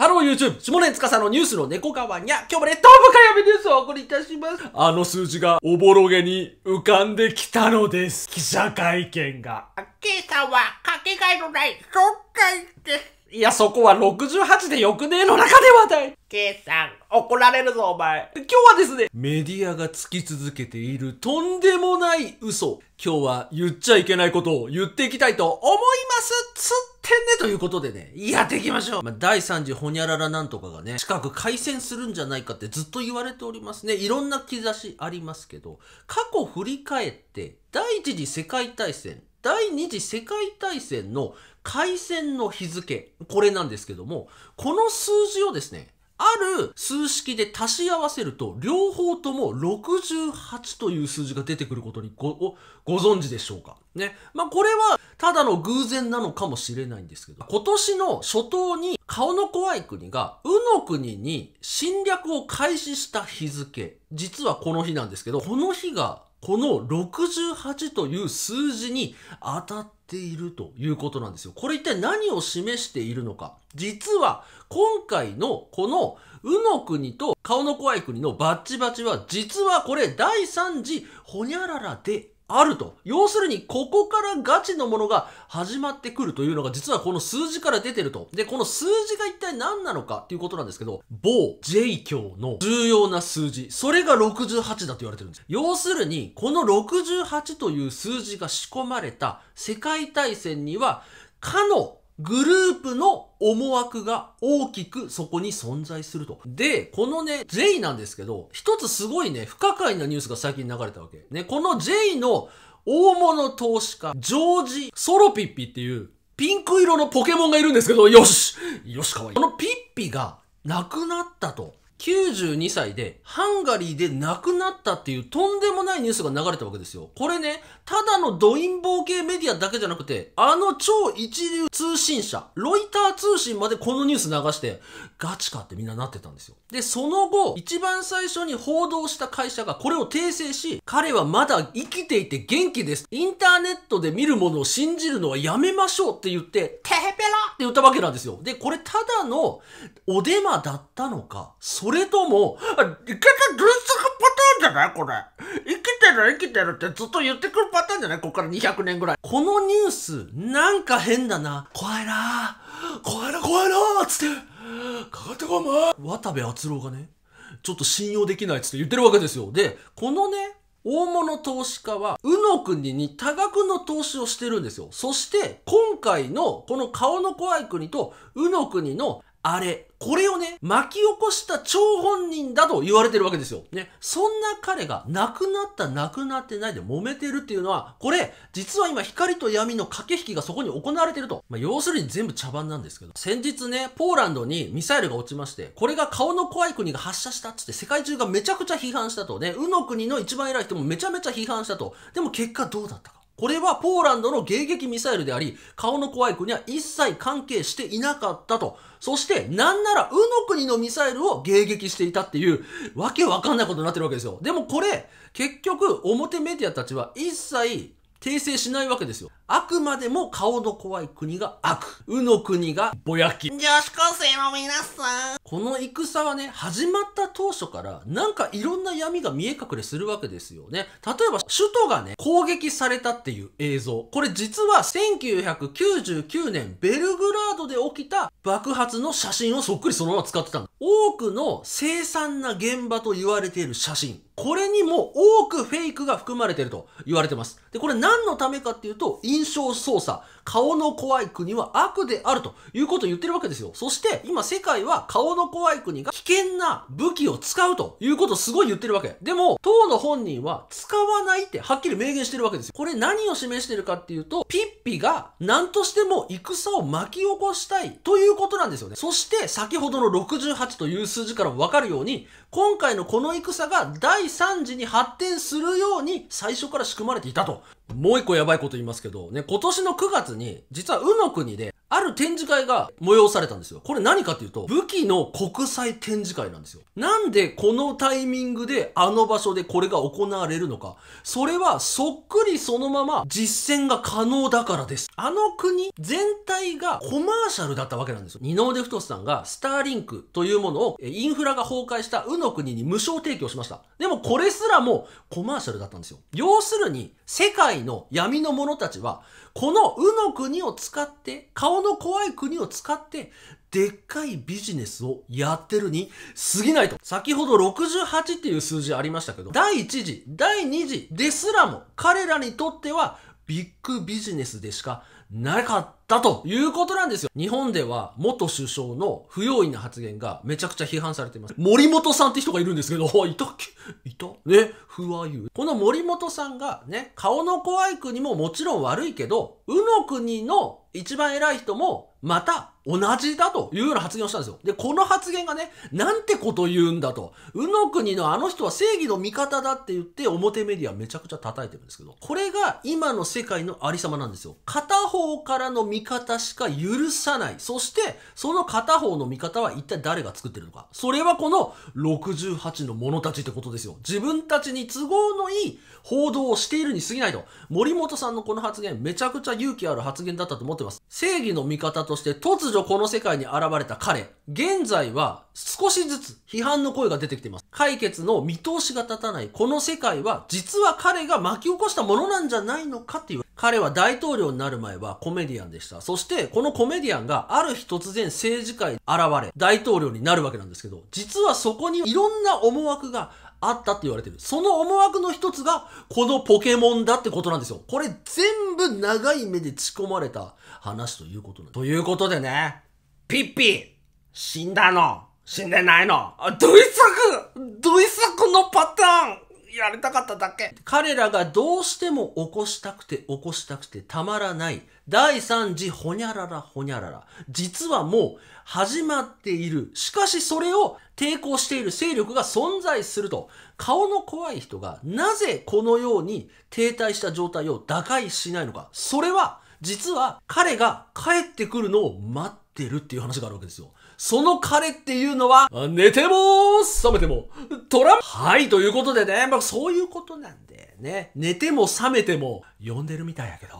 ハロー YouTube! 下根司のニュースの猫川にゃ、今日もレッド火曜日ニュースをお送りいたします。あの数字がおぼろげに浮かんできたのです。記者会見が。今朝はかけがえのない、紹介です。いや、そこは68でよくねえの中で話題。ケイさん、怒られるぞ、お前。今日はですね、メディアがつき続けているとんでもない嘘。今日は言っちゃいけないことを言っていきたいと思いますつってんねということでね、やっていきましょう。まあ、第3次ホニャララなんとかがね、近く開戦するんじゃないかってずっと言われておりますね。いろんな兆しありますけど、過去振り返って、第1次世界大戦、第二次世界大戦の開戦の日付、これなんですけども、この数字をですね、ある数式で足し合わせると、両方とも68という数字が出てくることにご、ご存知でしょうかね。まあ、これは、ただの偶然なのかもしれないんですけど、今年の初頭に、顔の怖い国が、うの国に侵略を開始した日付、実はこの日なんですけど、この日がこの68という数字に当たっているということなんですよ。これ一体何を示しているのか。実は今回のこのうの国と顔の怖い国のバッチバチは実はこれ第3次ほにゃららであると。要するに、ここからガチのものが始まってくるというのが、実はこの数字から出てると。で、この数字が一体何なのかっていうことなんですけど、某 J 教の重要な数字、それが68だと言われてるんです。要するに、この68という数字が仕込まれた世界大戦には、かのグループの思惑が大きくそこに存在すると。で、このね、J なんですけど、一つすごいね、不可解なニュースが最近流れたわけ。ね、この J の大物投資家、ジョージ・ソロピッピっていうピンク色のポケモンがいるんですけど、よしよし、かわいい。このピッピが亡くなったと。92歳でハンガリーで亡くなったっていうとんでもないニュースが流れたわけですよ。これね、ただのド陰謀系メディアだけじゃなくて、あの超一流通信社、ロイター通信までこのニュース流して、ガチかってみんななってたんですよ。で、その後、一番最初に報道した会社がこれを訂正し、彼はまだ生きていて元気です。インターネットで見るものを信じるのはやめましょうって言って、テヘペラって言ったわけなんですよ。で、これただのおデマだったのか、そそれとも、いけたスがパターンじゃないこれ。生きてる生きてるってずっと言ってくるパターンじゃないここから200年ぐらい。このニュース、なんか変だな。怖いな怖いな怖いなつって、かかってこいま渡部篤郎がね、ちょっと信用できないつって言ってるわけですよ。で、このね、大物投資家は、うの国に多額の投資をしてるんですよ。そして、今回のこの顔の怖い国と、うの国のあれ、これをね、巻き起こした張本人だと言われてるわけですよ。ね。そんな彼が亡くなった、亡くなってないで揉めてるっていうのは、これ、実は今光と闇の駆け引きがそこに行われてると。まあ、要するに全部茶番なんですけど。先日ね、ポーランドにミサイルが落ちまして、これが顔の怖い国が発射したっつって世界中がめちゃくちゃ批判したとね、うの国の一番偉い人もめちゃめちゃ批判したと。でも結果どうだったか。これはポーランドの迎撃ミサイルであり、顔の怖い国は一切関係していなかったと。そして、なんなら、うの国のミサイルを迎撃していたっていう、わけわかんないことになってるわけですよ。でもこれ、結局、表メディアたちは一切、訂正しないわけですよ。あくまでも顔の怖い国が悪。うの国がぼやき。女子高生の皆さん。この戦はね、始まった当初から、なんかいろんな闇が見え隠れするわけですよね。例えば、首都がね、攻撃されたっていう映像。これ実は1999年、ベルグラードで起きた爆発の写真をそっくりそのまま使ってたの。多くの凄惨な現場と言われている写真。にも多くフェイクが含まれていると言われてます。で、これ何のためかっていうと、印象操作、顔の怖い国は悪であるということを言ってるわけですよ。そして、今世界は顔の怖い国が危険な武器を使うということをすごい言ってるわけ。でも、当の本人は使わないってはっきり明言してるわけですよ。これ何を示してるかっていうと、ピッピが何としても戦を巻き起こしたいということなんですよね。そして、先ほどの68という数字からもわかるように、今回のこの戦が第3次に発展するように最初から仕組まれていたともう一個やばいこと言いますけど、ね、今年の9月に、実は、うの国で、ある展示会が催されたんですよ。これ何かっていうと、武器の国際展示会なんですよ。なんでこのタイミングで、あの場所でこれが行われるのか。それは、そっくりそのまま、実践が可能だからです。あの国全体がコマーシャルだったわけなんですよ。二の腕太さんが、スターリンクというものを、インフラが崩壊したうの国に無償提供しました。でも、これすらも、コマーシャルだったんですよ。要するに、世界外の闇の者たちは、このうの国を使って、顔の怖い国を使って、でっかいビジネスをやってるに過ぎないと。先ほど68っていう数字ありましたけど、第1次、第2次ですらも彼らにとってはビッグビジネスでしかなかった。だということなんですよ。日本では元首相の不用意な発言がめちゃくちゃ批判されています。森本さんって人がいるんですけど、あ、いたっけいたね、ふわゆ。この森本さんがね、顔の怖い国ももちろん悪いけど、宇の国の一番偉い人もまた同じだというような発言をしたんですよ。で、この発言がね、なんてこと言うんだと。宇の国のあの人は正義の味方だって言って表メディアめちゃくちゃ叩いてるんですけど、これが今の世界のありさまなんですよ。片方からの見見方しか許さない。そして、その片方の見方は一体誰が作ってるのか。それはこの68の者たちってことですよ。自分たちに都合のいい報道をしているに過ぎないと。森本さんのこの発言、めちゃくちゃ勇気ある発言だったと思ってます。正義の味方として突如この世界に現れた彼。現在は少しずつ批判の声が出てきています。解決の見通しが立たないこの世界は実は彼が巻き起こしたものなんじゃないのかっていう彼は大統領になる前はコメディアンでした。そして、このコメディアンがある日突然政治界に現れ、大統領になるわけなんですけど、実はそこにいろんな思惑があったって言われてる。その思惑の一つが、このポケモンだってことなんですよ。これ全部長い目で仕込まれた話ということなんです。ということでね、ピッピ死んだの死んでないのドイツ作ドイツ作のパターンやりたかっただけ。彼らがどうしても起こしたくて起こしたくてたまらない。第3次ほにゃららほにゃらら。実はもう始まっている。しかしそれを抵抗している勢力が存在すると。顔の怖い人がなぜこのように停滞した状態を打開しないのか。それは実は彼が帰ってくるのを待ってるっていう話があるわけですよ。その彼っていうのは、寝ても覚めても、トランはい、ということでね、まあそういうことなんでね、寝ても覚めても、呼んでるみたいやけど、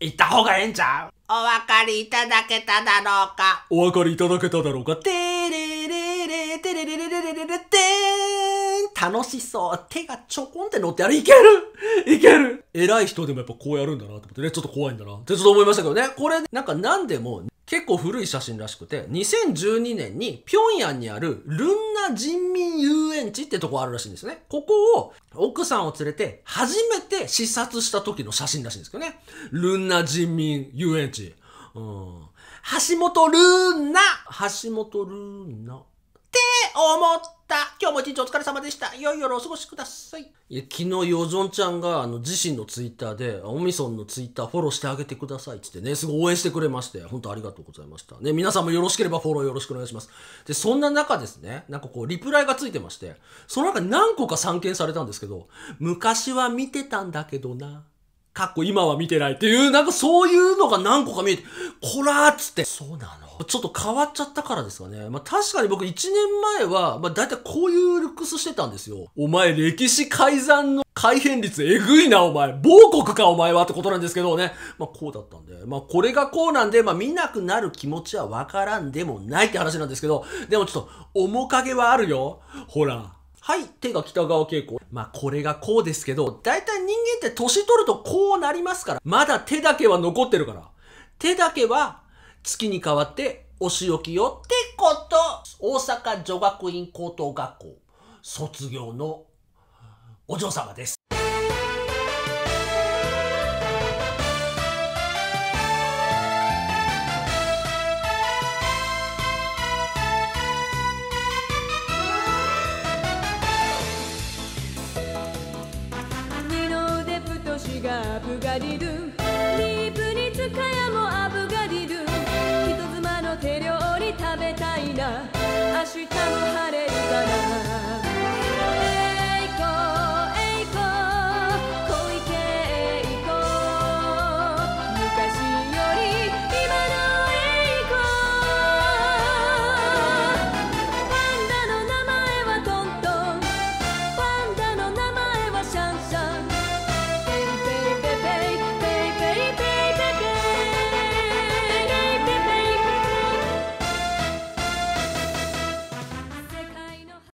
行った方がええんちゃうお分かりいただけただろうかお分かりいただけただろうかてれれれてれれれれれれ楽しそう。手がちょこんって乗ってある。いけるいける偉い人でもやっぱこうやるんだなと思ってね、ちょっと怖いんだなってちょっと思いましたけどね。これ、なんか何でも結構古い写真らしくて、2012年に平壌にあるルンナ人民遊園地ってとこあるらしいんですね。ここを奥さんを連れて初めて視察した時の写真らしいんですけどね。ルンナ人民遊園地。うん。橋本ルーナ橋本ルーナ思った今日も一日お疲れ様でした。いよいよお過ごしください。いや、昨日、ヨジョンちゃんが、あの、自身のツイッターで、オミソンのツイッターフォローしてあげてください。つってね、すごい応援してくれまして、本当ありがとうございました。ね、皆さんもよろしければフォローよろしくお願いします。で、そんな中ですね、なんかこう、リプライがついてまして、その中に何個か散見されたんですけど、昔は見てたんだけどな。かっこ今は見てないっていう、なんかそういうのが何個か見えて、こらーっつって、そうなのちょっと変わっちゃったからですかね。まあ確かに僕1年前は、まあ大体こういうルックスしてたんですよ。お前歴史改ざんの改変率えぐいなお前。亡国かお前はってことなんですけどね。まあこうだったんで。まあこれがこうなんで、まあ見なくなる気持ちはわからんでもないって話なんですけど、でもちょっと面影はあるよ。ほら。はい、手が北川景子。まあ、これがこうですけど、だいたい人間って年取るとこうなりますから。まだ手だけは残ってるから。手だけは月に変わってお仕置きよってこと。大阪女学院高等学校卒業のお嬢様です。がりるリープにつかやもあぶがりる人妻の手料理食べたいな明日も晴れるから